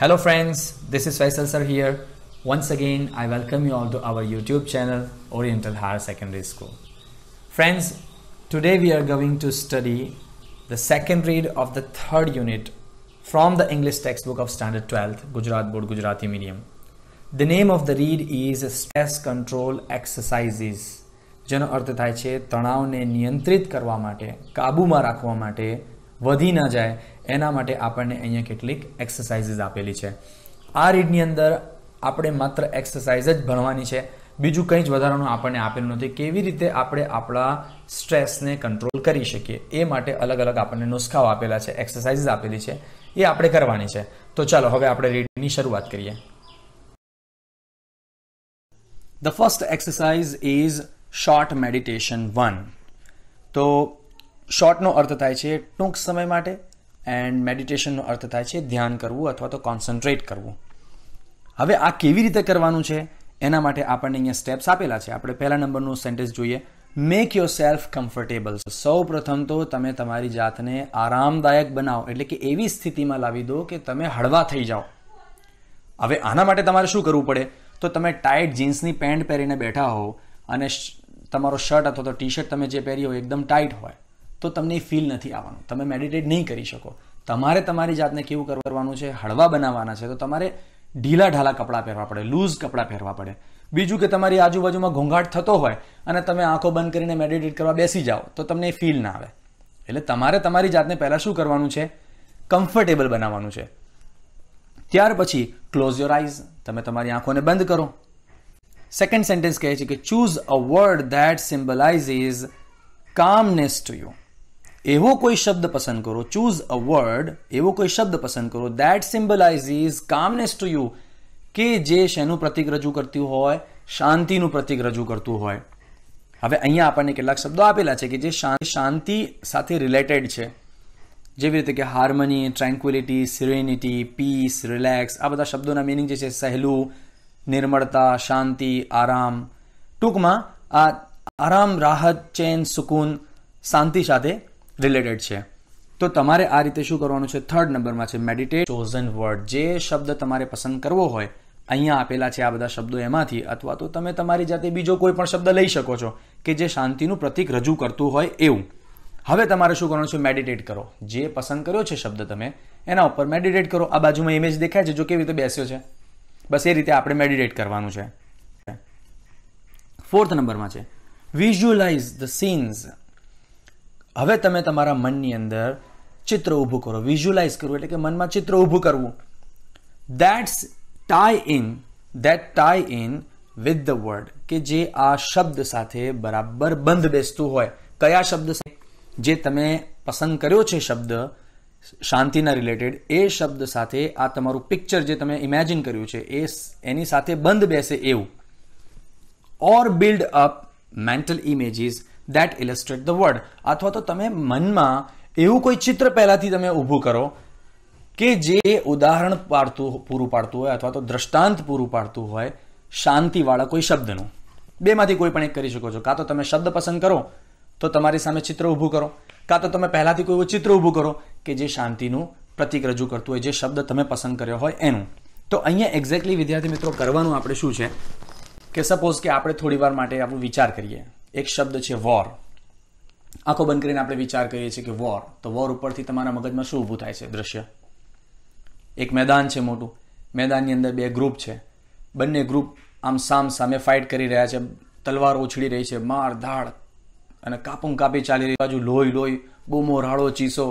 Hello friends, this is Faisal sir here. Once again, I welcome you all to our YouTube channel, Oriental Higher Secondary School. Friends, today we are going to study the second read of the third unit from the English textbook of Standard 12, Gujarat Board Gujarati Medium. The name of the read is Stress Control Exercises. જેનો અર્થ થાય છે તણાવને નિયંત્રિત કરવા માટે કાબૂમાં રાખવા માટે વધી ન જાય એના માટે આપણને અહીંયા કેટલીક એક્સરસાઇઝીસ આપેલી છે આ રીડની અંદર આપણે માત્ર એક્સરસાઇઝ જ ભણવાની છે બીજું કંઈ જ વધારાનું આપણને આપેલું નથી કેવી રીતે આપણે આપણા સ્ટ્રેસને કંટ્રોલ કરી શકીએ એ માટે અલગ અલગ આપણને નુસ્ખાઓ આપેલા છે એક્સરસાઇઝ આપેલી છે એ આપણે કરવાની છે તો ચાલો હવે આપણે રીડની શરૂઆત કરીએ the first exercise is short meditation one તો શોર્ટનો અર્થ થાય છે ટૂંક સમય માટે એન્ડ મેડિટેશનનો અર્થ થાય છે ધ્યાન કરવું અથવા તો કોન્સન્ટ્રેટ કરવું હવે આ કેવી રીતે કરવાનું છે એના માટે આપણને અહીંયા સ્ટેપ્સ આપેલા છે આપણે પહેલા નંબરનું સેન્ટેન્સ જોઈએ મેક યોર સેલ્ફ કમ્ફર્ટેબલ સૌ પ્રથમ તો તમે તમારી જાતને આરામદાયક બનાવો એટલે કે એવી સ્થિતિમાં લાવી દો કે તમે હળવા થઈ જાઓ હવે આના માટે તમારે શું કરવું પડે તો તમે ટાઈટ જીન્સની પેન્ટ પહેરીને બેઠા હો અને તમારો શર્ટ અથવા તો ટી શર્ટ તમે જે પહેરી હોય એકદમ ટાઈટ હોય તો તમને ફીલ નથી આવવાનું તમે મેડિટેટ નહીં કરી શકો તમારે તમારી જાતને કેવું કરવાનું છે હળવા બનાવવાના છે તો તમારે ઢીલા ઢાલા કપડાં પહેરવા પડે લૂઝ કપડાં પહેરવા પડે બીજું કે તમારી આજુબાજુમાં ઘોંઘાટ થતો હોય અને તમે આંખો બંધ કરીને મેડિટેટ કરવા બેસી જાઓ તો તમને ફીલ ના આવે એટલે તમારે તમારી જાતને પહેલાં શું કરવાનું છે કમ્ફર્ટેબલ બનાવવાનું છે ત્યાર પછી ક્લોઝ યોર આઈઝ તમે તમારી આંખોને બંધ કરો સેકન્ડ સેન્ટેન્સ કહે છે કે choose a word that symbolises calmness to you એવો કોઈ શબ્દ પસંદ કરો ચૂઝ અ વર્ડ એવો કોઈ શબ્દ પસંદ કરો that symbolises calmness to you કે જે શેનું પ્રતિક રજૂ કરતું હોય શાંતિનું પ્રતિક રજૂ કરતું હોય હવે અહીંયા આપણને કેટલાક શબ્દો આપેલા છે કે જે શાંતિ સાથે રિલેટેડ છે જેવી રીતે કે harmony tranquillity serenity peace relax આ બધા શબ્દોના મિનિંગ જે છે સહેલું નિર્મળતા શાંતિ આરામ ટૂંકમાં આ આરામ રાહત ચેન સુકૂન શાંતિ સાથે રિલેટેડ છે તો તમારે આ રીતે શું કરવાનું છે થર્ડ નંબરમાં છે મેડિટેટ ચોઝન વર્ડ જે શબ્દ તમારે પસંદ કરવો હોય અહીંયા આપેલા છે આ બધા શબ્દો એમાંથી અથવા તો તમે તમારી જાતે બીજો કોઈ પણ શબ્દ લઈ શકો છો કે જે શાંતિનું પ્રતિક રજૂ કરતું હોય એવું હવે તમારે શું કરવાનું છે મેડિટેટ કરો જે પસંદ કર્યો છે શબ્દ તમે એના ઉપર મેડિટેટ કરો આ બાજુમાં ઇમેજ દેખાય છે જો કેવી રીતે બેસ્યો છે બસ એ રીતે આપણે મેડિટેટ કરવાનું છે ફોર્થ નંબરમાં છે વિઝ્યુઅલાઇઝ ધ સીન્સ હવે તમે તમારા મનની અંદર ચિત્ર ઊભું કરો વિઝ્યુલાઇઝ કરવું એટલે કે મનમાં ચિત્ર ઊભું કરવું that's tie in that tie in with the word કે જે આ શબ્દ સાથે બરાબર બંધ બેસતું હોય કયા શબ્દ જે તમે પસંદ કર્યો છે શબ્દ શાંતિના રિલેટેડ એ શબ્દ સાથે આ તમારું પિક્ચર જે તમે ઇમેજિન કર્યું છે એ એની સાથે બંધ બેસે એવું or build up mental images that illustrate the word અથવા તો તમે મનમાં એવું કોઈ ચિત્ર પહેલાંથી તમે ઊભું કરો કે જે ઉદાહરણ પાડતું પૂરું પાડતું હોય અથવા તો દ્રષ્ટાંત પૂરું પાડતું હોય શાંતિવાળા કોઈ શબ્દનું બેમાંથી કોઈ પણ એક કરી શકો છો કાં તો તમે શબ્દ પસંદ કરો તો તમારી સામે ચિત્ર ઊભું કરો કાં તો તમે પહેલાંથી કોઈ એવું ચિત્ર ઊભું કરો કે જે શાંતિનું પ્રતિક રજૂ કરતું હોય જે શબ્દ તમે પસંદ કર્યો હોય એનું તો અહીંયા એક્ઝેક્ટલી વિદ્યાર્થી મિત્રો કરવાનું આપણે શું છે કે સપોઝ કે આપણે થોડી વાર માટે આપણું વિચાર કરીએ એક શબ્દ છે વોર આંખો બંધ કરીને આપણે વિચાર કરીએ છીએ કે વોર તો વોર ઉપરથી તમારા મગજમાં શું ઊભું થાય છે દ્રશ્ય એક મેદાન છે મોટું મેદાનની અંદર બે ગ્રુપ છે બંને ગ્રુપ આમ સામ સામે ફાઇટ કરી રહ્યા છે તલવાર ઉછળી રહી છે માર ધાડ અને કાપું કાપી ચાલી રહી બાજુ લોહી લોહી બૂમો રાડો ચીસો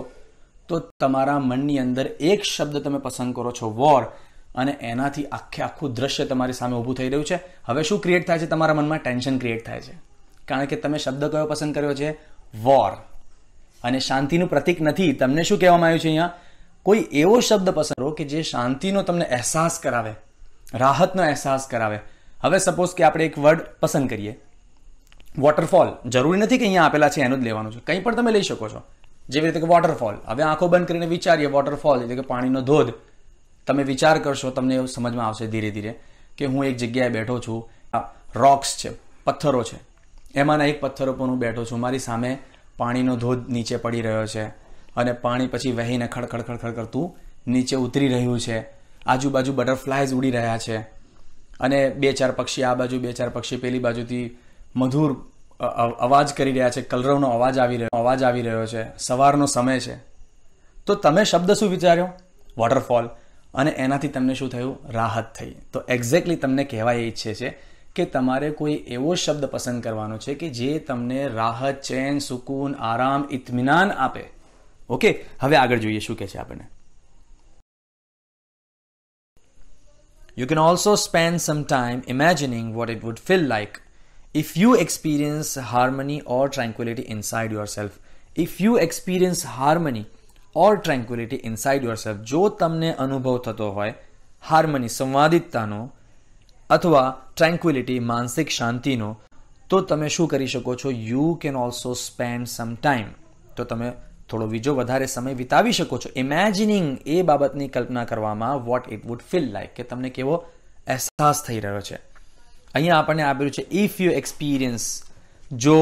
તો તમારા મનની અંદર એક શબ્દ તમે પસંદ કરો છો વોર અને એનાથી આખે આખું દ્રશ્ય તમારી સામે ઊભું થઈ રહ્યું છે હવે શું ક્રિએટ થાય છે તમારા મનમાં ટેન્શન ક્રિએટ થાય છે કારણ કે તમે શબ્દ કયો પસંદ કર્યો છે વોર અને શાંતિનું પ્રતિક નથી તમને શું કહેવામાં આવ્યું છે અહીંયા કોઈ એવો શબ્દ પસંદ કરો કે જે શાંતિનો તમને અહેસાસ કરાવે રાહતનો અહેસાસ કરાવે હવે સપોઝ કે આપણે એક વર્ડ પસંદ કરીએ વોટરફોલ જરૂરી નથી કે અહીંયા આપેલા છે એનું જ લેવાનું છે કંઈ પણ તમે લઈ શકો છો જેવી રીતે કે વોટરફોલ હવે આંખો બંધ કરીને વિચારીએ વોટરફોલ એટલે કે પાણીનો ધોધ તમે વિચાર કરશો તમને એવું સમજમાં આવશે ધીરે ધીરે કે હું એક જગ્યાએ બેઠો છું રોક્સ છે પથ્થરો છે એમાંના એક પથ્થર ઉપર હું બેઠો છું મારી સામે પાણીનો ધોધ નીચે પડી રહ્યો છે અને પાણી પછી વહીને ખડખડ ખડખડ કરતું નીચે ઉતરી રહ્યું છે આજુબાજુ બટરફ્લાયઝ ઉડી રહ્યા છે અને બે ચાર પક્ષી આ બાજુ બે ચાર પક્ષી પેલી બાજુથી મધુર અવાજ કરી રહ્યા છે કલરવનો અવાજ આવી રહ્યો અવાજ આવી રહ્યો છે સવારનો સમય છે તો તમે શબ્દ શું વિચાર્યો વોટરફોલ અને એનાથી તમને શું થયું રાહત થઈ તો એક્ઝેક્ટલી તમને કહેવાય એ ઈચ્છે છે કે તમારે કોઈ એવો શબ્દ પસંદ કરવાનો છે કે જે તમને રાહત ચેન સુકૂન આરામ ઇતમિનાન આપે ઓકે હવે આગળ જોઈએ શું કહે છે આપણને you can also spend some time imagining what it would feel like experience harmony or harmony or tranquility self yourself you experience harmony or or tranquility inside self જો તમને અનુભવ થતો હોય હાર્મની સંવાદિતતાનો અથવા ટ્રેન્ક્વિલિટી માનસિક શાંતિનો તો તમે શું કરી શકો છો you can also spend some time તો તમે થોડો બીજો વધારે સમય વિતાવી શકો છો ઇમેજિનિંગ એ બાબતની કલ્પના કરવામાં what it would feel like કે તમને કેવો અહેસાસ થઈ રહ્યો છે અહીંયા આપણને આપેલું છે ઇફ યુ એક્સપિરિયન્સ જો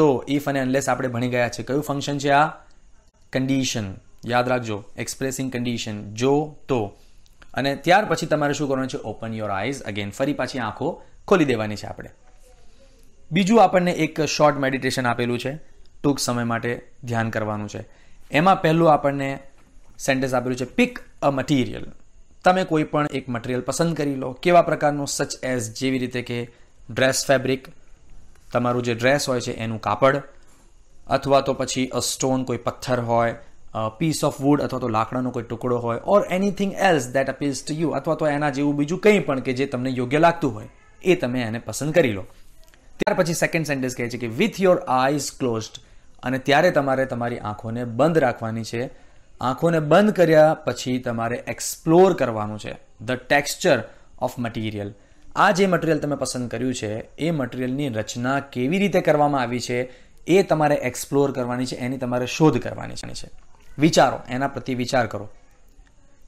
તો ઇફ અને અનલેસ આપણે ભણી ગયા છે કયું ફંક્શન છે આ કન્ડિશન યાદ રાખજો એક્સપ્રેસિંગ કન્ડિશન જો તો અને ત્યાર પછી તમારે શું કરવાનું છે ઓપન યોર આઈઝ અગેન ફરી પાછી આંખો ખોલી દેવાની છે આપણે બીજું આપણને એક શોર્ટ મેડિટેશન આપેલું છે ટૂંક સમય માટે ધ્યાન કરવાનું છે એમાં પહેલું આપણને સેન્ટેન્સ આપેલું છે પિક અ મટીરિયલ તમે કોઈ પણ એક મટીરિયલ પસંદ કરી લો કેવા પ્રકારનું સચ એઝ જેવી રીતે કે ડ્રેસ ફેબ્રિક તમારું જે ડ્રેસ હોય છે એનું કાપડ અથવા તો પછી અ સ્ટોન કોઈ પથ્થર હોય પીસ ઓફ વુડ અથવા તો લાકડાનો કોઈ ટુકડો હોય or anything else that appeals to you અથવા તો એના જેવું બીજું કંઈ પણ કે જે તમને યોગ્ય લાગતું હોય એ તમે એને પસંદ કરી લો ત્યાર પછી સેકન્ડ સેન્ટેન્સ કહે છે કે વિથ યોર આઈઝ ક્લોઝડ અને ત્યારે તમારે તમારી આંખોને બંધ રાખવાની છે આંખોને બંધ કર્યા પછી તમારે એક્સપ્લોર કરવાનું છે ધ ટેક્સચર ઓફ મટીરિયલ આ જે મટીરિયલ તમે પસંદ કર્યું છે એ મટીરિયલની રચના કેવી રીતે કરવામાં આવી છે એ તમારે એક્સપ્લોર કરવાની છે એની તમારે શોધ કરવાની છે વિચારો એના પ્રતિ વિચાર કરો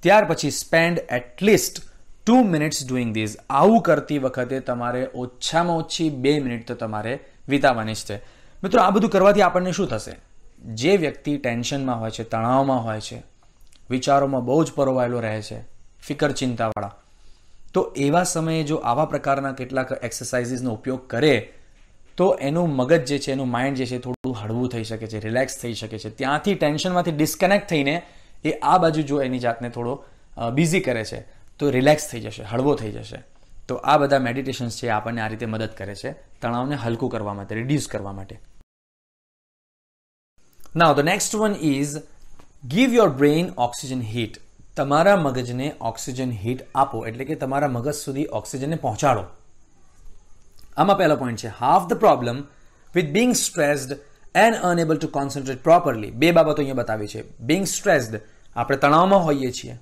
ત્યાર પછી spend at least two minutes doing these આવું કરતી વખતે તમારે ઓછામાં ઓછી બે મિનિટ તો તમારે વિતાવાની જ છે મિત્રો આ બધું કરવાથી આપણને શું થશે જે વ્યક્તિ ટેન્શનમાં હોય છે તણાવમાં હોય છે વિચારોમાં બહુ જ પરોવાયેલો રહે છે ફિકર ચિંતાવાળા તો એવા સમયે જો આવા પ્રકારના કેટલાક એક્સરસાઇઝીસનો ઉપયોગ કરે તો એનું મગજ જે છે એનું માઇન્ડ જે છે થોડું થોડું હળવું થઈ શકે છે રિલેક્સ થઈ શકે છે ત્યાંથી ટેન્શનમાંથી ડિસ્કનેક્ટ થઈને એ આ બાજુ જો એની જાતને થોડો બિઝી કરે છે તો રિલેક્સ થઈ જશે હળવો થઈ જશે તો આ બધા મેડિટેશન્સ છે આપણને આ રીતે મદદ કરે છે તણાવને હલકું કરવા માટે રિડ્યુસ કરવા માટે now the next one is give your brain oxygen હીટ તમારા મગજને ઓક્સિજન હીટ આપો એટલે કે તમારા મગજ સુધી ઓક્સિજનને પહોંચાડો આમાં પહેલો પોઈન્ટ છે half the problem with being stressed and unable to concentrate properly બે બાબતો અહીંયા બતાવી છે બિંગ સ્ટ્રેસ્ડ આપણે તણાવમાં હોઈએ છીએ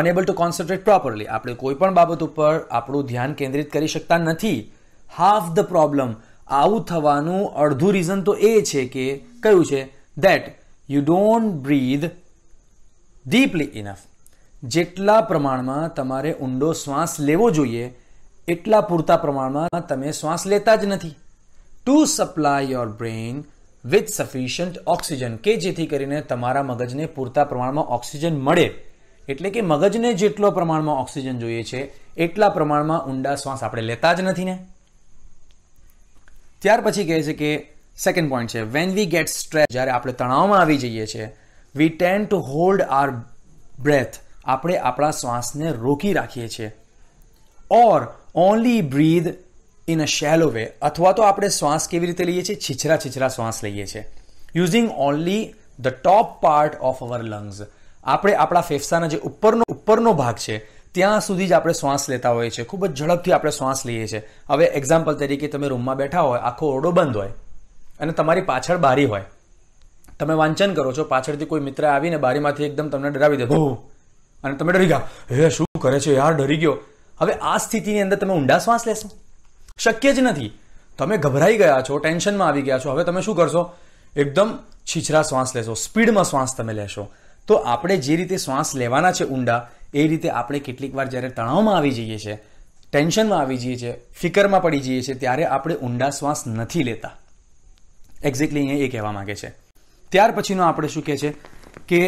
અનેબલ ટુ કોન્સન્ટ્રેટ પ્રોપરલી આપણે કોઈ પણ બાબત ઉપર આપણું ધ્યાન કેન્દ્રિત કરી શકતા નથી હાફ ધ પ્રોબ્લમ આવું થવાનું અડધું રીઝન તો એ છે કે કયું છે that you don't breathe deeply enough જેટલા પ્રમાણમાં તમારે ઊંડો શ્વાસ લેવો જોઈએ એટલા પૂરતા પ્રમાણમાં તમે શ્વાસ લેતા જ નથી to supply your brain with sufficient oxygen કે જેથી કરીને તમારા મગજને પૂરતા પ્રમાણમાં ઓક્સિજન મળે એટલે કે મગજને જેટલો પ્રમાણમાં ઓક્સિજન જોઈએ છે એટલા પ્રમાણમાં ઊંડા શ્વાસ આપણે લેતા જ નથી ને ત્યાર પછી કહે છે કે સેકન્ડ પોઈન્ટ છે વેન વી ગેટ સ્ટ્રેસ જ્યારે આપણે તણાવમાં આવી જઈએ છીએ we tend to hold our breath આપણે આપણા શ્વાસને રોકી રાખીએ છીએ or only breathe in a shallow way અથવા તો આપણે શ્વાસ કેવી રીતે લઈએ છીએ છીછરા છીછરા શ્વાસ લઈએ છીએ using only the top part of our lungs આપણે આપણા ફેફસાના જે ઉપરનો ઉપરનો ભાગ છે ત્યાં સુધી જ આપણે શ્વાસ લેતા હોઈએ છીએ ખૂબ જ ઝડપથી આપણે શ્વાસ લઈએ છીએ હવે એક્ઝામ્પલ તરીકે તમે રૂમમાં બેઠા હોય આખો ઓરડો બંધ હોય અને તમારી પાછળ બારી હોય તમે વાંચન કરો છો પાછળથી કોઈ મિત્ર આવીને બારીમાંથી એકદમ તમને ડરાવી દે ભૂ અને તમે ડરી ગયા હે શું કરે છે યાર ડરી ગયો હવે આ સ્થિતિની અંદર તમે ઊંડા શ્વાસ લેશો શક્ય જ નથી તમે ગભરાઈ ગયા છો ટેન્શનમાં આવી ગયા છો હવે તમે શું કરશો એકદમ છીછરા શ્વાસ લેશો સ્પીડમાં શ્વાસ તમે લેશો તો આપણે જે રીતે શ્વાસ લેવાના છે ઊંડા એ રીતે આપણે કેટલીક વાર જ્યારે તણાવમાં આવી જઈએ છીએ ટેન્શનમાં આવી જઈએ છીએ ફિકરમાં પડી જઈએ છીએ ત્યારે આપણે ઊંડા શ્વાસ નથી લેતા એક્ઝેક્ટલી એ કહેવા માગે છે ત્યાર પછીનો આપણે શું કહે છે કે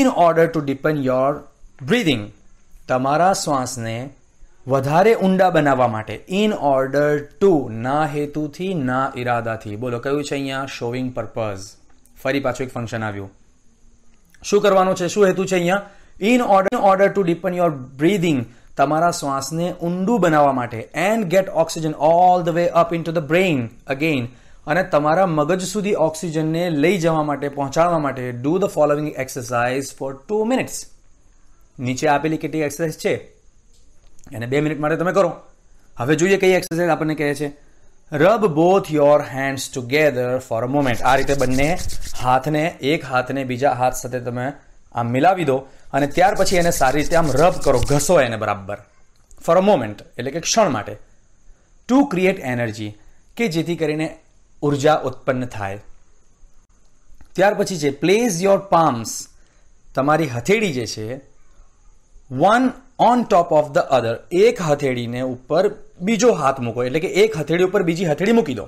in order to deepen your breathing તમારા શ્વાસને વધારે ઊંડા બનાવવા માટે ઇન ઓર્ડર ટુ ના હેતુથી ના ઇરાદાથી બોલો કયું છે અહીંયા શોવિંગ પર્પઝ ફરી પાછું એક ફંક્શન આવ્યું શું કરવાનું છે શું હેતુ છે અહીંયા in order order to deepen your breathing તમારા શ્વાસને ઊંડું બનાવવા માટે and get oxygen all the way up into the brain again અને તમારા મગજ સુધી ઓક્સિજનને લઈ જવા માટે પહોંચાડવા માટે do the following exercise for two minutes નીચે આપેલી કેટલી એક્સરસાઇઝ છે એને બે મિનિટ માટે તમે કરો હવે જોઈએ કઈ એક્સરસાઇઝ આપણને કહે છે rub both your hands together for a moment આ રીતે બંને હાથને એક હાથને બીજા હાથ સાથે તમે આમ મિલાવી દો અને ત્યાર પછી એને સારી રીતે આમ રબ કરો ઘસો એને બરાબર ફોર અ મોમેન્ટ એટલે કે ક્ષણ માટે ટુ ક્રિએટ એનર્જી કે જેથી કરીને ઉર્જા ઉત્પન્ન થાય ત્યાર પછી છે પ્લેસ યોર પામ્સ તમારી હથેળી જે છે one on top of the other એક હથેળીને ઉપર બીજો હાથ મૂકો એટલે કે એક હથેળી ઉપર બીજી હથેળી મૂકી દો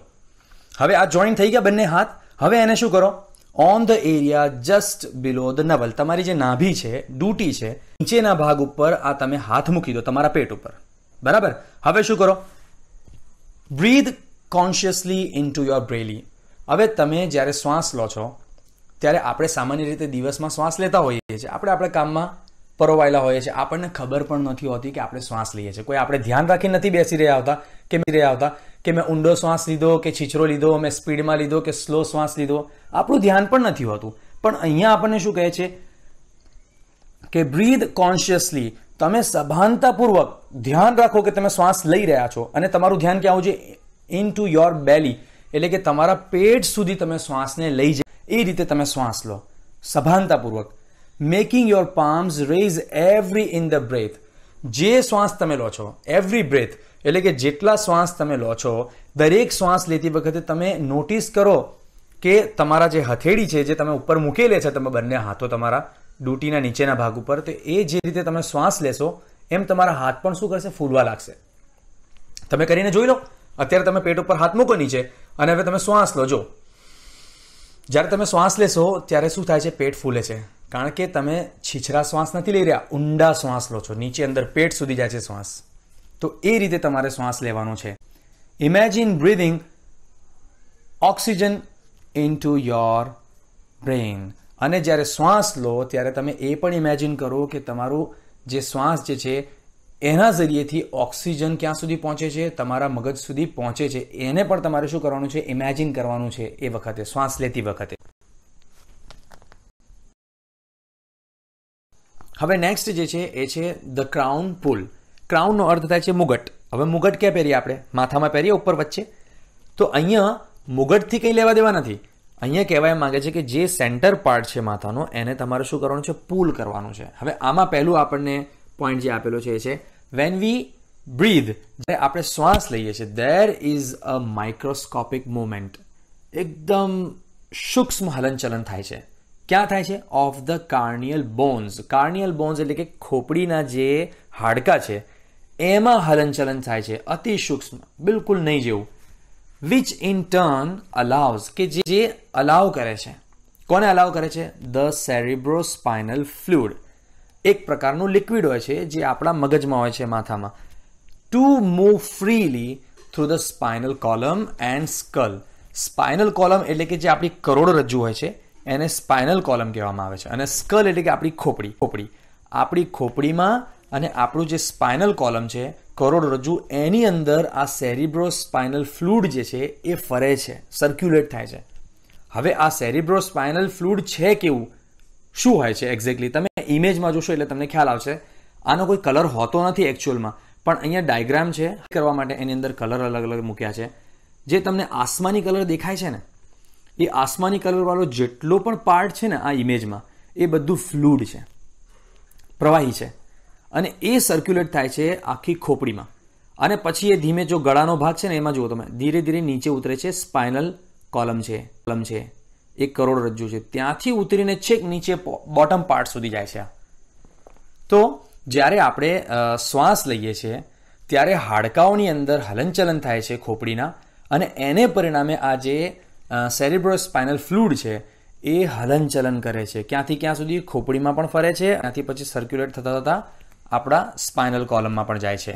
હવે આ જોઈન્ટ થઈ ગયા બંને હાથ હવે એને શું કરો on the area just below the navel તમારી જે નાભી છે ડૂટી છે નીચેના ભાગ ઉપર આ તમે હાથ મૂકી દો તમારા પેટ ઉપર બરાબર હવે શું કરો breathe consciously into your belly હવે તમે જ્યારે શ્વાસ લો છો ત્યારે આપણે સામાન્ય રીતે દિવસમાં શ્વાસ લેતા હોઈએ છીએ આપણે આપણા કામમાં પરોવાયેલા હોઈએ છીએ આપણને ખબર પણ નથી હોતી કે આપણે શ્વાસ લઈએ છીએ કોઈ આપણે ધ્યાન રાખી નથી બેસી રહ્યા આવતા કે રહ્યા આવતા કે મેં ઊંડો શ્વાસ લીધો કે છીછરો લીધો મેં સ્પીડમાં લીધો કે સ્લો શ્વાસ લીધો આપણું ધ્યાન પણ નથી હોતું પણ અહીંયા આપણને શું કહે છે કે બ્રીધ કોન્શિયસલી તમે સભાનતાપૂર્વક ધ્યાન રાખો કે તમે શ્વાસ લઈ રહ્યા છો અને તમારું ધ્યાન ક્યાં આવું છે ઇન ટુ યોર બેલી એટલે કે તમારા પેટ સુધી તમે શ્વાસને લઈ જાય એ રીતે તમે શ્વાસ લો સભાનતાપૂર્વક making your palms rise every in the breath જે શ્વાસ તમે લો છો એવરી બ્રેથ એટલે કે જેટલા શ્વાસ તમે લો છો દરેક શ્વાસ લેતી વખતે તમે નોટિસ કરો કે તમારા જે હથેળી છે જે તમે ઉપર મૂકેલી છે તમે બંને હાથો તમારા ડૂટીના નીચેના ભાગ ઉપર તો એ જે રીતે તમે શ્વાસ લેશો એમ તમારા હાથ પણ શું કરશે ફૂલવા લાગશે તમે કરીને જોઈ લો અત્યારે તમે પેટ ઉપર હાથ મૂકો નીચે અને હવે તમે શ્વાસ લો જો જ્યારે તમે શ્વાસ લેશો ત્યારે શું થાય છે પેટ ફૂલે છે કારણ કે તમે છીછરા શ્વાસ નથી લઈ રહ્યા ઊંડા શ્વાસ લો છો નીચે અંદર પેટ સુધી જાય છે શ્વાસ તો એ રીતે તમારે શ્વાસ લેવાનો છે imagine breathing oxygen into your brain અને જ્યારે શ્વાસ લો ત્યારે તમે એ પણ ઇમેજિન કરો કે તમારું જે શ્વાસ જે છે એના જરિયેથી ઓક્સિજન ક્યાં સુધી પહોંચે છે તમારા મગજ સુધી પહોંચે છે એને પણ તમારે શું કરવાનું છે ઇમેજિન કરવાનું છે એ વખતે શ્વાસ લેતી વખતે હવે નેક્સ્ટ જે છે એ છે ધ ક્રાઉન પુલ ક્રાઉનનો અર્થ થાય છે મુગટ હવે મુગટ ક્યાં પહેરીએ આપણે માથામાં પહેરીએ ઉપર વચ્ચે તો અહીંયા મુગટથી કંઈ લેવા દેવા નથી અહીંયા કહેવાય માંગે છે કે જે સેન્ટર પાર્ટ છે માથાનો એને તમારે શું કરવાનું છે પુલ કરવાનું છે હવે આમાં પહેલું આપણને પોઈન્ટ જે આપેલો છે એ છે વેન વી બ્રીધ જ્યારે આપણે શ્વાસ લઈએ છીએ there is a microscopic movement એકદમ સૂક્ષ્મ હલનચલન થાય છે ક્યાં થાય છે of the cranial bones cranial bones એટલે કે ખોપડીના જે હાડકા છે એમાં હલનચલન થાય છે અતિ સૂક્ષ્મ બિલકુલ નહીં જેવું વિચ ઇન ટર્ન અલાવ્સ કે જે અલાવ કરે છે કોને અલાવ કરે છે ધ સેરિબ્રો સ્પાઇનલ ફ્લુડ એક પ્રકારનું લિક્વિડ હોય છે જે આપણા મગજમાં હોય છે માથામાં to move freely through the spinal column and skull spinal column એટલે કે જે આપણી કરોડરજ્જુ હોય છે એને સ્પાઇનલ કોલમ કહેવામાં આવે છે અને સ્કલ એટલે કે આપણી ખોપડી ખોપડી આપણી ખોપડીમાં અને આપણું જે સ્પાઇનલ કોલમ છે કરોડરજ્જુ એની અંદર આ સેરિબ્રો સ્પાઇનલ ફ્લુડ જે છે એ ફરે છે સર્ક્યુલેટ થાય છે હવે આ સેરિબ્રો સ્પાઇનલ ફ્લુડ છે કેવું શું હોય છે એક્ઝેક્ટલી તમે ઇમેજમાં જોશો એટલે તમને ખ્યાલ આવશે આનો કોઈ કલર હોતો નથી એકચ્યુઅલમાં પણ અહીંયા ડાયગ્રામ છે કરવા માટે એની અંદર કલર અલગ અલગ મૂક્યા છે જે તમને આસમાની કલર દેખાય છે ને એ આસમાની કલરવાળો જેટલો પણ પાર્ટ છે ને આ ઇમેજમાં એ બધું ફ્લુડ છે પ્રવાહી છે અને એ સર્ક્યુલેટ થાય છે આખી ખોપડીમાં અને પછી એ ધીમે જો ગળાનો ભાગ છે ને એમાં જુઓ તમે ધીરે ધીરે નીચે ઉતરે છે સ્પાઇનલ કોલમ છે કોલમ છે એક કરોડ રજ્જુ છે ત્યાંથી ઉતરીને છેક નીચે બોટમ પાર્ટ સુધી જાય છે તો જ્યારે આપણે શ્વાસ લઈએ છીએ ત્યારે હાડકાઓની અંદર હલનચલન થાય છે ખોપડીના અને એને પરિણામે આ જે સેરિબ્રોસ્પાઇનલ ફ્લૂડ છે એ હલનચલન કરે છે ક્યાંથી ક્યાં સુધી ખોપડીમાં પણ ફરે છે ત્યાંથી પછી સર્ક્યુલેટ થતા થતાં આપણા સ્પાઇનલ કોલમમાં પણ જાય છે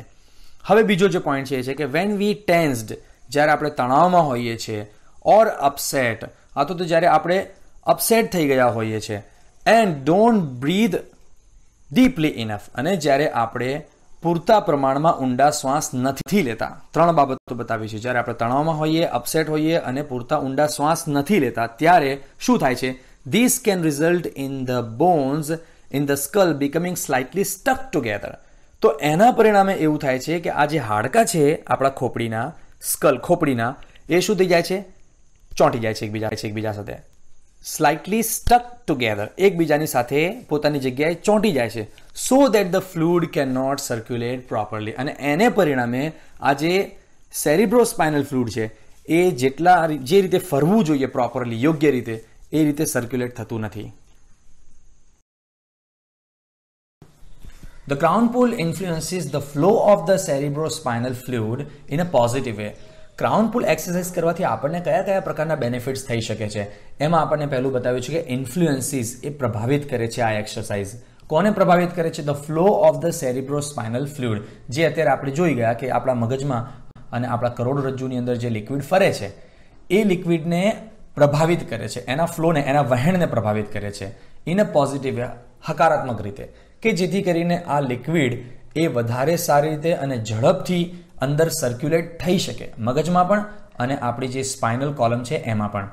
હવે બીજો જે પોઈન્ટ છે એ છે કે વેન વી ટેન્સ્ડ જ્યારે આપણે તણાવમાં હોઈએ છીએ ઓર અપસેટ આ તો જ્યારે આપણે અપસેટ થઈ ગયા હોઈએ છીએ and don't breathe deeply enough અને જ્યારે આપણે પૂરતા પ્રમાણમાં ઊંડા શ્વાસ નથી લેતા ત્રણ બાબતો બતાવી છે જ્યારે આપણે તણાવમાં હોઈએ અપસેટ હોઈએ અને પૂરતા ઊંડા શ્વાસ નથી લેતા ત્યારે શું થાય છે this can result in the bones in the skull becoming slightly stuck together તો એના પરિણામે એવું થાય છે કે આ જે હાડકાં છે આપણા ખોપડીના સ્કલ ખોપડીના એ શું થઈ જાય છે ચોંટી જાય છે એકબીજા એકબીજા સાથે સ્લાઇટલી સ્ટક ટુગેધર એકબીજાની સાથે પોતાની જગ્યાએ ચોંટી જાય છે so that the fluid can not circulate properly અને એને પરિણામે આ જે સ્પાઇનલ ફ્લુડ છે એ જેટલા જે રીતે ફરવું જોઈએ પ્રોપરલી યોગ્ય રીતે એ રીતે સર્ક્યુલેટ થતું નથી The crown pool the flow of of the cerebrospinal fluid in a positive way. Crown pull exercise કરવાથી આપણને કયા કયા પ્રકારના બેનિફિટ્સ થઈ શકે છે એમાં આપણને પહેલું બતાવ્યું છે કે ઇન્ફ્લુએન્સીસ એ પ્રભાવિત કરે છે આ એક્સરસાઇઝ કોને પ્રભાવિત કરે છે the flow of the cerebrospinal fluid જે અત્યારે આપણે જોઈ ગયા કે આપણા મગજમાં અને આપણા કરોડરજ્જુની અંદર જે લિક્વિડ ફરે છે એ લિક્વિડને પ્રભાવિત કરે છે એના ફ્લોને એના વહેણને પ્રભાવિત કરે છે ઇન અ પોઝિટિવ હકારાત્મક રીતે કે જેથી કરીને આ લિક્વિડ એ વધારે સારી રીતે અને ઝડપથી અંદર સર્ક્યુલેટ થઈ શકે મગજમાં પણ અને આપણી જે સ્પાઇનલ કોલમ છે એમાં પણ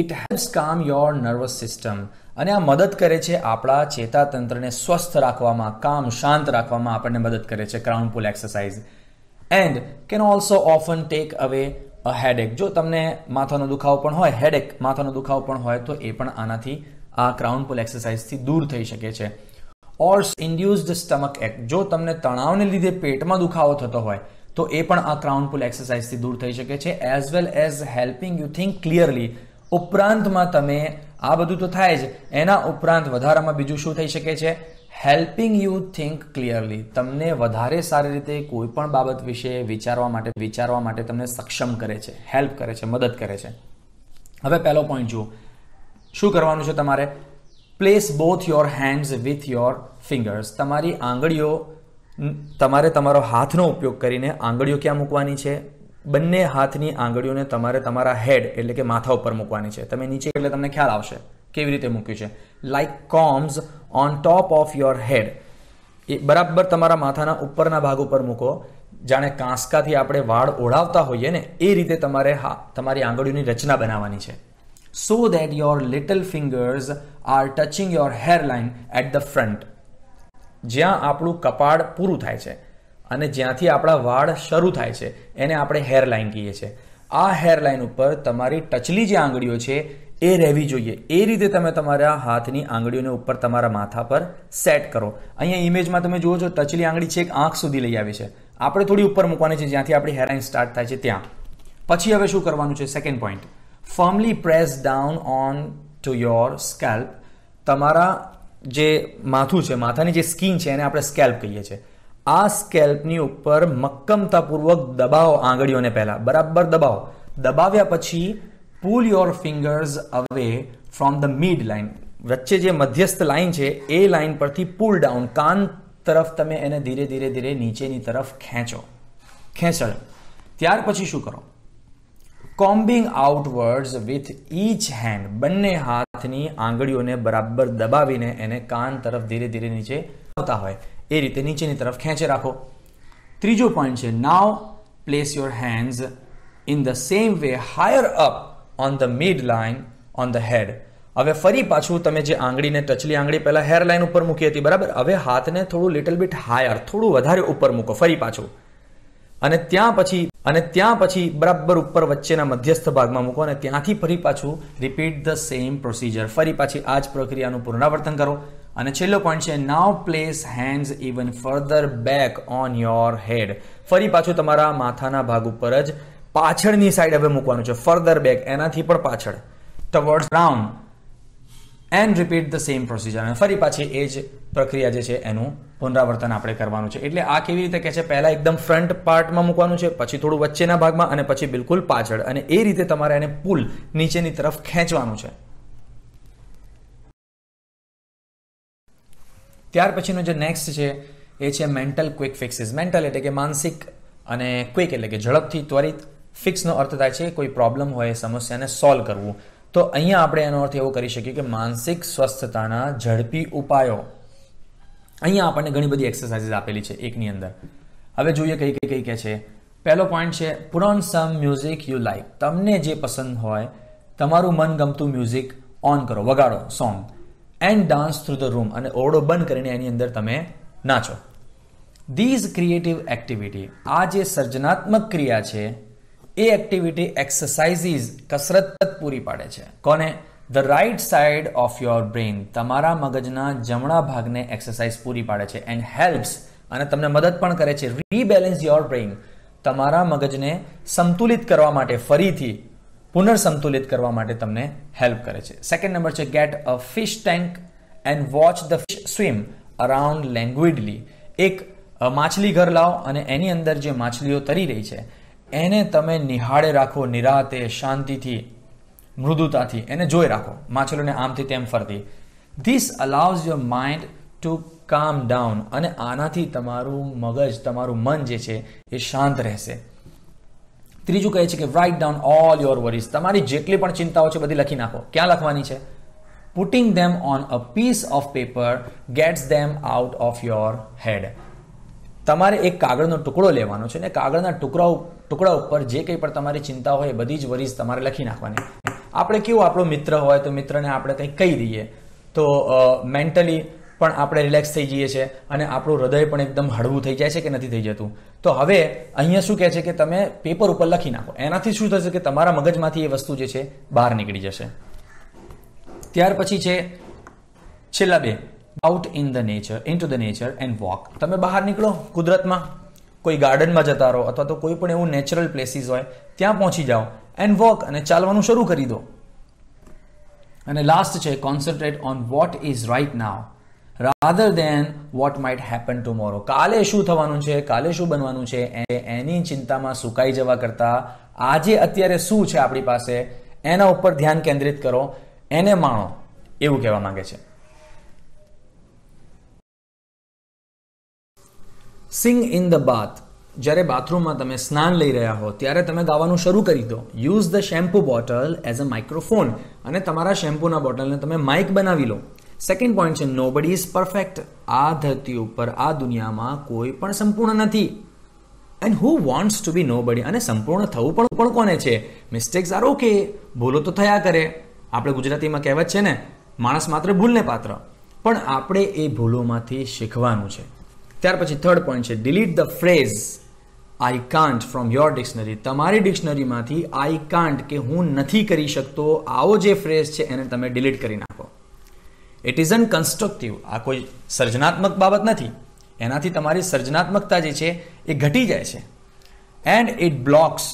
it helps calm your nervous system અને આ મદદ કરે છે આપણા ચેતાતંત્રને સ્વસ્થ રાખવામાં કામ શાંત રાખવામાં આપણને મદદ કરે છે crown pull exercise and can also often take away a headache જો તમને માથાનો દુખાવો પણ હોય હેડેક માથાનો દુખાવો પણ હોય તો એ પણ આનાથી આ ક્રાઉન પુલ એક્સરસાઇઝથી દૂર થઈ શકે છે ઓર ઇન્ડ્યુઝડ સ્ટમક એક્ટ જો તમને તણાવને લીધે પેટમાં દુખાવો થતો હોય તો એ પણ આ ક્રાઉનફુલ એક્સરસાઇઝથી દૂર થઈ શકે છે as well as helping you think clearly ઉપરાંતમાં તમે આ બધું તો થાય જ એના ઉપરાંત વધારામાં બીજું શું થઈ શકે છે હેલ્પિંગ યુ થિંક ક્લિયરલી તમને વધારે સારી રીતે કોઈ પણ બાબત વિશે વિચારવા માટે વિચારવા માટે તમને સક્ષમ કરે છે હેલ્પ કરે છે મદદ કરે છે હવે પહેલો પોઈન્ટ જુઓ શું કરવાનું છે તમારે place both your hands with your fingers તમારી આંગળીઓ તમારે તમારો હાથનો ઉપયોગ કરીને આંગળીઓ ક્યાં મૂકવાની છે બંને હાથની આંગળીઓને તમારે તમારા હેડ એટલે કે માથા ઉપર મૂકવાની છે તમે નીચે એટલે તમને ખ્યાલ આવશે કેવી રીતે મૂક્યું છે like combs on top of your head એ બરાબર તમારા માથાના ઉપરના ભાગ ઉપર મૂકો જાણે કાંસકાથી આપણે વાળ ઓળાવતા હોઈએ ને એ રીતે તમારે હા તમારી આંગળીઓની રચના બનાવવાની છે so that your little fingers are touching your hair line at the front જ્યાં આપણું કપાળ પૂરું થાય છે અને જ્યાંથી આપણા વાળ શરૂ થાય છે એને આપણે હેરલાઇન કહીએ છીએ આ હેરલાઇન ઉપર તમારી ટચલી જે આંગળીઓ છે એ રહેવી જોઈએ એ રીતે તમે તમારા હાથની આંગળીઓને ઉપર તમારા માથા પર સેટ કરો અહીંયા ઇમેજમાં તમે જુઓ છો ટચલી આંગળી છે એક આંખ સુધી લઈ આવી છે આપણે થોડી ઉપર મૂકવાની છે જ્યાંથી આપણી હેરલાઇન સ્ટાર્ટ થાય છે ત્યાં પછી હવે શું કરવાનું છે second point firmly press down on to your scalp તમારા જે માથું છે માથાની જે સ્કીન છે એને આપણે સ્કેલ્પ કહીએ છીએ આ સ્કેલ્પની ઉપર મક્કમતાપૂર્વક દબાવો આંગળીઓને પહેલાં બરાબર દબાવો દબાવ્યા પછી pull your fingers away from the mid line વચ્ચે જે મધ્યસ્થ લાઇન છે એ લાઇન પરથી પુલ ડાઉન કાન તરફ તમે એને ધીરે ધીરે ધીરે નીચેની તરફ ખેંચો ખેંચડ ત્યાર પછી શું કરો combing outwards with each hand બંને હાથ હાથની આંગળીઓને બરાબર દબાવીને એને કાન તરફ ધીરે ધીરે નીચે આવતા હોય એ રીતે નીચેની તરફ ખેંચે રાખો ત્રીજો પોઈન્ટ છે now place your hands in the same way higher up on the mid line on the head હવે ફરી પાછું તમે જે આંગળીને ટચલી આંગળી પહેલાં હેરલાઇન ઉપર મૂકી હતી બરાબર હવે હાથને થોડું લિટલ બિટ હાયર થોડું વધારે ઉપર મૂકો ફરી પાછું અને ત્યાં પછી અને ત્યાં પછી બરાબર ઉપર વચ્ચેના મધ્યસ્થ ભાગમાં મૂકો અને ત્યાંથી ફરી પાછું રિપીટ ધ સેમ પ્રોસીજર ફરી પાછી આ જ પ્રક્રિયાનું પુનરાવર્તન કરો અને છેલ્લો પોઈન્ટ છે now place hands even further back on your head ફરી પાછું તમારા માથાના ભાગ ઉપર જ પાછળની સાઈડ હવે મૂકવાનું છે ફર્ધર બેક એનાથી પણ પાછળ toward round and repeat the same procedure અને ફરી પાછી એ જ પ્રક્રિયા જે છે એનું પુનરાવર્તન આપણે કરવાનું છે એટલે આ કેવી રીતે કે છે પહેલાં એકદમ ફ્રન્ટ પાર્ટમાં મૂકવાનું છે પછી થોડું વચ્ચેના ભાગમાં અને પછી બિલકુલ પાછળ અને એ રીતે તમારે એને પુલ નીચેની તરફ ખેંચવાનું છે ત્યાર પછીનું જે નેક્સ્ટ છે એ છે મેન્ટલ ક્વિક ફિક્સિસ મેન્ટલ એટલે કે માનસિક અને ક્વિક એટલે કે ઝડપથી ત્વરિત ફિક્સનો અર્થ થાય છે કોઈ પ્રોબ્લેમ હોય સમસ્યાને સોલ્વ કરવું તો અહીંયા આપણે એનો અર્થ એવો કરી શકીએ કે માનસિક સ્વસ્થતાના ઝડપી ઉપાયો અહીંયા આપણને ઘણી બધી એક્સરસાઇઝીસ આપેલી છે એકની અંદર હવે જોઈએ કઈ કઈ કઈ કે છે પહેલો પોઈન્ટ છે put on some music you like તમને જે પસંદ હોય તમારું મનગમતું મ્યુઝિક ઓન કરો વગાડો song and dance through the room અને ઓરડો બંધ કરીને એની અંદર તમે નાચો ધીઝ ક્રિએટિવ એક્ટિવિટી આ જે સર્જનાત્મક ક્રિયા છે એ એક્ટિવિટી એક્સરસાઇઝીસ કસરત પૂરી પાડે છે કોને the right side of your brain તમારા મગજના જમણા ભાગને એક્સરસાઇઝ પૂરી પાડે છે એન્ડ હેલ્પ્સ અને તમને મદદ પણ કરે છે રીબેલેન્સ યોર બ્રેઇન તમારા મગજને સંતુલિત કરવા માટે ફરીથી પુનર્સંતુલિત કરવા માટે તમને હેલ્પ કરે છે સેકન્ડ નંબર છે get a fish tank and watch the fish swim around languidly એક માછલી ઘર લાવો અને એની અંદર જે માછલીઓ તરી રહી છે એને તમે નિહાળે રાખો નિરાતે શાંતિથી મૃદુતાથી એને જોઈ રાખો માછલીને આમથી તેમ ફરતી this allows your mind to calm down અને આનાથી તમારું મગજ તમારું મન જે છે એ શાંત રહેશે ત્રીજું કહે છે કે write down all your worries તમારી જેટલી પણ ચિંતાઓ છે બધી લખી નાખો ક્યાં લખવાની છે putting them on a piece of paper gets them out of your head તમારે એક કાગળનો ટુકડો લેવાનો છે ને કાગળના ટુકડા ટુકડા ઉપર જે કંઈ પણ તમારી ચિંતા હોય એ બધી જ વરીઝ તમારે લખી નાખવાની આપણે કેવું આપણો મિત્ર હોય તો મિત્રને આપણે કંઈક કહી દઈએ તો મેન્ટલી પણ આપણે રિલેક્સ થઈ જઈએ છીએ અને આપણું હૃદય પણ એકદમ હળવું થઈ જાય છે કે નથી થઈ જતું તો હવે અહીંયા શું કહે છે કે તમે પેપર ઉપર લખી નાખો એનાથી શું થશે કે તમારા મગજમાંથી એ વસ્તુ જે છે બહાર નીકળી જશે ત્યાર પછી છે છેલ્લા બે out in the nature into the nature and walk તમે બહાર નીકળો કુદરતમાં કોઈ ગાર્ડનમાં જતા રહો અથવા તો કોઈ પણ એવું નેચરલ પ્લેસીસ હોય ત્યાં પહોંચી જાઓ એન્ડ વોક અને ચાલવાનું શરૂ કરી દો અને લાસ્ટ છે concentrate on what is right now rather than what might happen tomorrow કાલે શું થવાનું છે કાલે શું બનવાનું છે એની ચિંતામાં સુકાઈ જવા કરતાં આજે અત્યારે શું છે આપણી પાસે એના ઉપર ધ્યાન કેન્દ્રિત કરો એને માણો એવું કહેવા માંગે છે સિંગ ઇન ધ બાથ જ્યારે બાથરૂમમાં તમે સ્નાન લઈ રહ્યા હો ત્યારે તમે ગાવાનું શરૂ કરી દો use the shampoo bottle as a microphone અને તમારા શેમ્પૂના બોટલને તમે માઇક બનાવી લો સેકન્ડ પોઈન્ટ છે નોબડી ઇઝ પરફેક્ટ આ ધરતી ઉપર આ દુનિયામાં કોઈ પણ સંપૂર્ણ નથી and who wants to be nobody અને સંપૂર્ણ થવું પણ પણ કોને છે મિસ્ટેક્સ આર ઓકે ભૂલો તો થયા કરે આપણે ગુજરાતીમાં કહેવત છે ને માણસ માત્ર ભૂલને પાત્ર પણ આપણે એ ભૂલોમાંથી શીખવાનું છે ત્યાર પછી થર્ડ પોઈન્ટ છે delete the phrase I can't from your dictionary તમારી ડિક્શનરીમાંથી આઈ કાન્ટ કે હું નથી કરી શકતો આવો જે ફ્રેઝ છે એને તમે ડિલીટ કરી નાખો ઇટ ઇઝ અન કન્સ્ટ્રક્ટિવ આ કોઈ સર્જનાત્મક બાબત નથી એનાથી તમારી સર્જનાત્મકતા જે છે એ ઘટી જાય છે and it blocks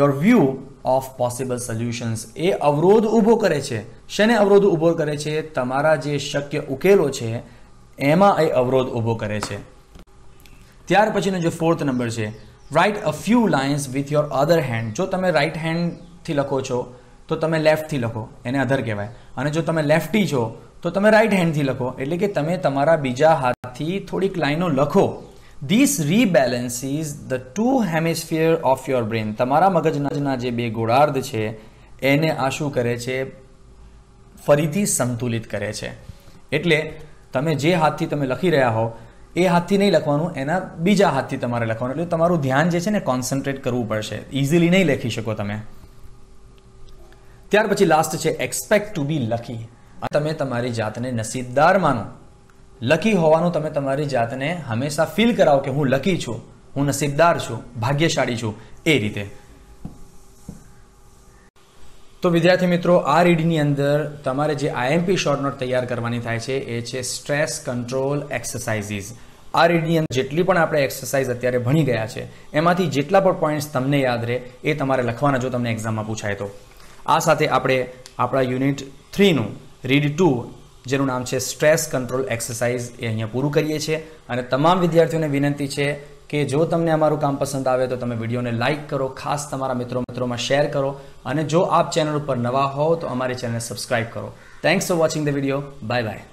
your view of possible solutions એ અવરોધ ઊભો કરે છે શેને અવરોધ ઊભો કરે છે તમારા જે શક્ય ઉકેલો છે એમાં એ અવરોધ ઊભો કરે છે ત્યાર પછીનો જે ફોર્થ નંબર છે write a few lines with your other hand જો તમે રાઇટ હેન્ડથી લખો છો તો તમે લેફ્ટથી લખો એને અધર કહેવાય અને જો તમે લેફ્ટી છો તો તમે રાઇટ હેન્ડથી લખો એટલે કે તમે તમારા બીજા હાથથી થોડીક લાઈનો લખો this rebalances the two hemisphere of your brain તમારા મગજના જે બે ગોળાર્ધ છે એને આ શું કરે છે ફરીથી સંતુલિત કરે છે એટલે તમે જે હાથથી તમે લખી રહ્યા હો એ હાથથી નહીં લખવાનું એના બીજા હાથથી તમારે લખવાનું એટલે તમારું ધ્યાન જે છે ને કોન્સન્ટ્રેટ કરવું પડશે ઇઝીલી નહીં લખી શકો તમે ત્યાર પછી લાસ્ટ છે એક્સપેક્ટ ટુ બી લકી તમે તમારી જાતને નસીબદાર માનો લખી હોવાનું તમે તમારી જાતને હંમેશા ફીલ કરાવો કે હું લખી છું હું નસીબદાર છું ભાગ્યશાળી છું એ રીતે તો વિદ્યાર્થી મિત્રો આ રીડની અંદર તમારે જે આઈએમપી શોર્ટ તૈયાર કરવાની થાય છે એ છે સ્ટ્રેસ કંટ્રોલ એક્સરસાઇઝીસ આ રીડની અંદર જેટલી પણ આપણે એક્સરસાઇઝ અત્યારે ભણી ગયા છે એમાંથી જેટલા પણ પોઈન્ટ્સ તમને યાદ રહે એ તમારે લખવાના જો તમને એક્ઝામમાં પૂછાય તો આ સાથે આપણે આપણા યુનિટ થ્રીનું રીડ ટુ જેનું નામ છે સ્ટ્રેસ કંટ્રોલ એક્સરસાઇઝ એ અહીંયા પૂરું કરીએ છીએ અને તમામ વિદ્યાર્થીઓને વિનંતી છે કે જો તમને અમારું કામ પસંદ આવે તો તમે વિડીયોને લાઇક કરો ખાસ તમારા મિત્રો મિત્રોમાં શેર કરો અને જો આપ ચેનલ ઉપર નવા હોવ તો અમારી ચેનલને સબસ્ક્રાઇબ કરો thanks for watching the video bye by